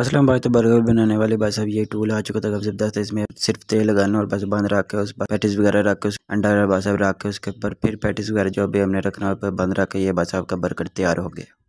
असलम भाई तो बर्गर बनाने वाले भाई साहब ये टूल आ चुका था काफ़ी दस इसमें सिर्फ तेल लगाना और बस बंद रख के उस पैटिस वगैरह रख के उस अंडा भाई साहब रख के उसके ऊपर फिर पैटिस वगैरह जो भी हमने रखना है बंद रख के ये भाई साहब का बर्गर तैयार हो गया